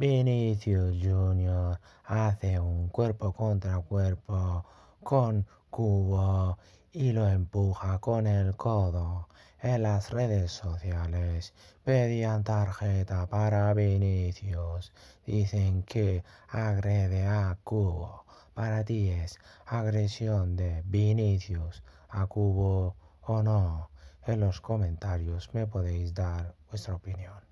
Vinicius Jr. hace un cuerpo contra cuerpo con Cubo y lo empuja con el codo. En las redes sociales pedían tarjeta para Vinicius. Dicen que agrede a Cubo. Para ti es agresión de Vinicius a Cubo o no. En los comentarios me podéis dar vuestra opinión.